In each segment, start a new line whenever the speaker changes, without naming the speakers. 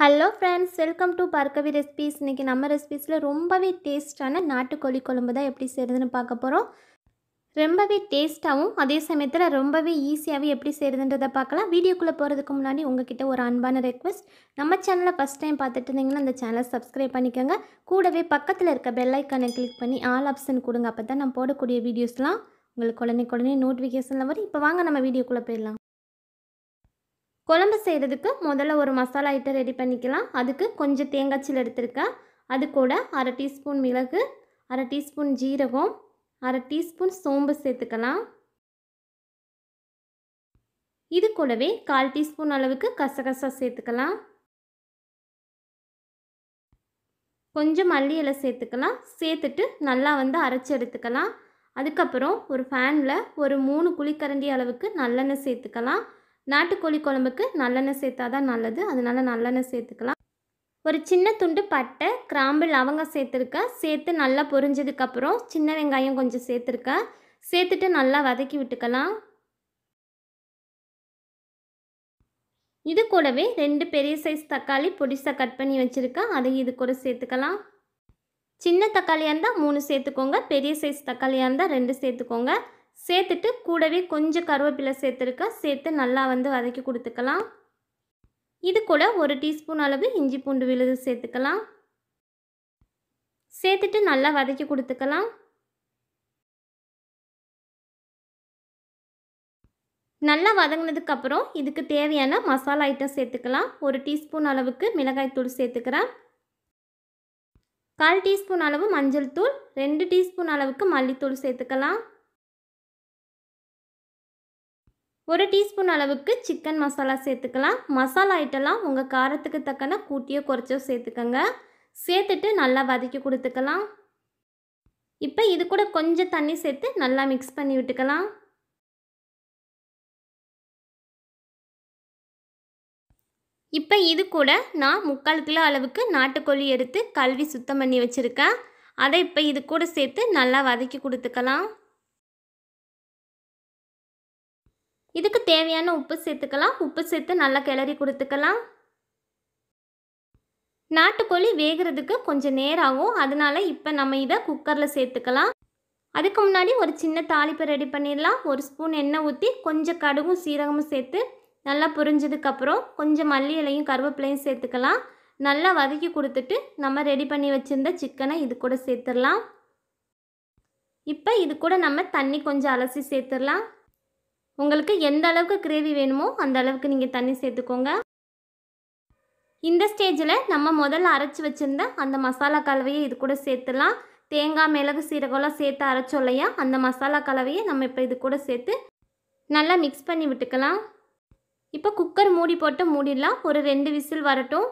hello friends welcome to Bhargavi recipes இன்றைக்கி நம்ம ரெசிபிஸில் ரொம்பவே டேஸ்ட்டான நாட்டுக்கோழி குழம்பு தான் எப்படி செய்கிறதுன்னு பார்க்க போகிறோம் ரொம்பவே டேஸ்ட்டாகவும் அதே சமயத்தில் ரொம்பவே ஈஸியாகவே எப்படி செய்கிறதுன்றதை பார்க்கலாம் வீடியோக்குள்ளே போகிறதுக்கு முன்னாடி உங்ககிட்ட ஒரு அன்பான ரெக்வஸ்ட் நம்ம சேனலை ஃபஸ்ட் டைம் பார்த்துட்டு இருந்தீங்கன்னா அந்த சேனலை சப்ஸ்கிரைப் பண்ணிக்கோங்க கூடவே பக்கத்தில் இருக்க பெல்லைக்கானை கிளிக் பண்ணி ஆல் ஆப்ஷன் கொடுங்க அப்போ தான் நான் போடக்கூடிய வீடியோஸ்லாம் உங்களுக்கு உடனே உடனே நோட்டிஃபிகேஷனில் வரும் இப்போ வாங்க நம்ம வீடியோக்குள்ளே போயிடலாம் குழம்பு செய்கிறதுக்கு முதல்ல ஒரு மசாலா ஐட்டம் ரெடி பண்ணிக்கலாம் அதுக்கு கொஞ்சம் தேங்காய்ச்சில் எடுத்திருக்கேன் அது கூட அரை டீஸ்பூன் மிளகு அரை டீஸ்பூன் ஜீரகம் அரை டீஸ்பூன் சோம்பு சேர்த்துக்கலாம் இது கூடவே கால் டீஸ்பூன் அளவுக்கு கசகசா சேர்த்துக்கலாம் கொஞ்சம் மல்லி இலை சேர்த்துக்கலாம் சேர்த்துட்டு நல்லா வந்து அரைச்சி எடுத்துக்கலாம் அதுக்கப்புறம் ஒரு ஃபேனில் ஒரு மூணு குழிக்கரண்டி அளவுக்கு நல்லெண்ணெய் சேர்த்துக்கலாம் நாட்டுக்கோழி குழம்புக்கு நல்லெண்ணெய் சேர்த்தா தான் நல்லது அதனால் நல்லெண்ணெய் சேர்த்துக்கலாம் ஒரு சின்ன துண்டு பட்டை கிராம்பு லவங்கம் சேர்த்துருக்கேன் சேர்த்து நல்லா பொரிஞ்சதுக்கப்புறம் சின்ன வெங்காயம் கொஞ்சம் சேர்த்துருக்கேன் சேர்த்துட்டு நல்லா வதக்கி விட்டுக்கலாம் இது கூடவே ரெண்டு பெரிய சைஸ் தக்காளி பொடிசாக கட் பண்ணி வச்சுருக்கேன் அதை இது கூட சேர்த்துக்கலாம் சின்ன தக்காளியாக இருந்தால் மூணு சேர்த்துக்கோங்க பெரிய சைஸ் தக்காளியாக இருந்தால் ரெண்டு சேர்த்துக்கோங்க சேர்த்துட்டு கூடவே கொஞ்சம் கருவேப்பிலை சேர்த்துருக்க சேர்த்து நல்லா வந்து வதக்கி கொடுத்துக்கலாம் இது கூட ஒரு டீஸ்பூன் அளவு இஞ்சி பூண்டு விழுது சேர்த்துக்கலாம் சேர்த்துட்டு நல்லா வதக்கி கொடுத்துக்கலாம் நல்லா வதங்கினதுக்கப்புறம் இதுக்கு தேவையான மசாலா ஐட்டம் சேர்த்துக்கலாம் ஒரு டீஸ்பூன் அளவுக்கு மிளகாய்த்தூள் சேர்த்துக்கிறேன் கால் டீஸ்பூன் அளவு மஞ்சள் தூள் ரெண்டு டீஸ்பூன் அளவுக்கு மல்லித்தூள் சேர்த்துக்கலாம் ஒரு டீஸ்பூன் அளவுக்கு சிக்கன் மசாலா சேர்த்துக்கலாம் மசாலா ஐட்டெல்லாம் உங்கள் காரத்துக்கு தக்கன கூட்டியோ குறைச்சோ சேர்த்துக்கோங்க சேர்த்துட்டு நல்லா வதக்கி கொடுத்துக்கலாம் இப்போ இது கூட கொஞ்சம் தண்ணி சேர்த்து நல்லா மிக்ஸ் பண்ணி விட்டுக்கலாம் இப்போ இது கூட நான் முக்கால் கிலோ அளவுக்கு நாட்டுக்கோழி எடுத்து கல்வி சுத்தம் பண்ணி வச்சுருக்கேன் அதை இப்போ இது கூட சேர்த்து நல்லா வதக்கி கொடுத்துக்கலாம் இதுக்கு தேவையான உப்பு சேர்த்துக்கலாம் உப்பு சேர்த்து நல்லா கிளறி கொடுத்துக்கலாம் நாட்டுக்கோழி வேகிறதுக்கு கொஞ்சம் நேரம் ஆகும் அதனால் இப்போ நம்ம இதை குக்கரில் சேர்த்துக்கலாம் அதுக்கு முன்னாடி ஒரு சின்ன தாளிப்பை ரெடி பண்ணிடலாம் ஒரு ஸ்பூன் எண்ணெய் ஊற்றி கொஞ்சம் கடுகும் சீரகமும் சேர்த்து நல்லா புரிஞ்சதுக்கப்புறம் கொஞ்சம் மல்லி இலையும் கருவேப்பிலையும் சேர்த்துக்கலாம் நல்லா வதக்கி கொடுத்துட்டு நம்ம ரெடி பண்ணி வச்சுருந்த சிக்கனை இது கூட சேர்த்துடலாம் இப்போ இது கூட நம்ம தண்ணி கொஞ்சம் அலசி சேர்த்துடலாம் உங்களுக்கு எந்த அளவுக்கு கிரேவி வேணுமோ அந்த அளவுக்கு நீங்கள் தண்ணி சேர்த்துக்கோங்க இந்த ஸ்டேஜில் நம்ம முதல்ல அரைச்சி வச்சுருந்த அந்த மசாலா கலவையை இது கூட சேர்த்துலாம் தேங்காய் மிளகு சீரகம்லாம் சேர்த்து அரைச்சோம் இல்லையா அந்த மசாலா கலவையை நம்ம இப்போ இது கூட சேர்த்து நல்லா மிக்ஸ் பண்ணி விட்டுக்கலாம் இப்போ குக்கர் மூடி போட்டு மூடிடலாம் ஒரு ரெண்டு விசில் வரட்டும்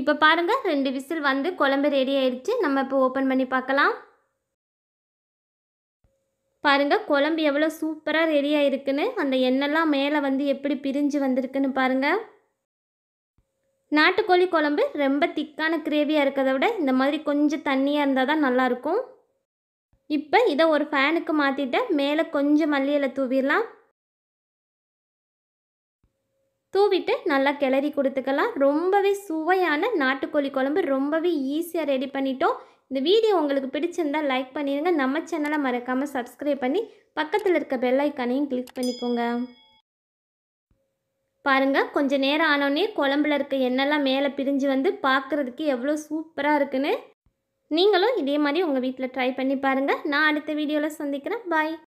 இப்போ பாருங்கள் ரெண்டு விசில் வந்து குழம்பு ரெடி ஆயிடுச்சு நம்ம இப்போ ஓப்பன் பண்ணி பார்க்கலாம் பாருங்கள் குழம்பு எவ்வளோ சூப்பராக ரெடி இருக்குன்னு அந்த எண்ணெய்லாம் மேலே வந்து எப்படி பிரிஞ்சு வந்திருக்குன்னு பாருங்கள் நாட்டுக்கோழி குழம்பு ரொம்ப திக்கான கிரேவியாக இருக்கிறத விட இந்த மாதிரி கொஞ்சம் தண்ணியாக இருந்தால் தான் நல்லாயிருக்கும் இப்போ இதை ஒரு ஃபேனுக்கு மாற்றிட்டு மேலே கொஞ்சம் மல்லியில் தூவிடலாம் தூவிட்டு நல்லா கிளறி கொடுத்துக்கலாம் ரொம்பவே சுவையான நாட்டுக்கோழி குழம்பு ரொம்பவே ஈஸியாக ரெடி பண்ணிட்டோம் இந்த வீடியோ உங்களுக்கு பிடிச்சிருந்தால் லைக் பண்ணிடுங்க நம்ம சேனலை மறக்காமல் சப்ஸ்கிரைப் பண்ணி பக்கத்தில் இருக்க பெல்லைக்கானையும் கிளிக் பண்ணிக்கோங்க பாருங்கள் கொஞ்சம் நேரம் ஆனோடனே குழம்புல இருக்க எண்ணெல்லாம் மேலே பிரிஞ்சு வந்து பார்க்குறதுக்கு எவ்வளோ சூப்பராக இருக்குன்னு நீங்களும் இதே மாதிரி உங்கள் வீட்டில் ட்ரை பண்ணி பாருங்கள் நான் அடுத்த வீடியோவில் சந்திக்கிறேன் பாய்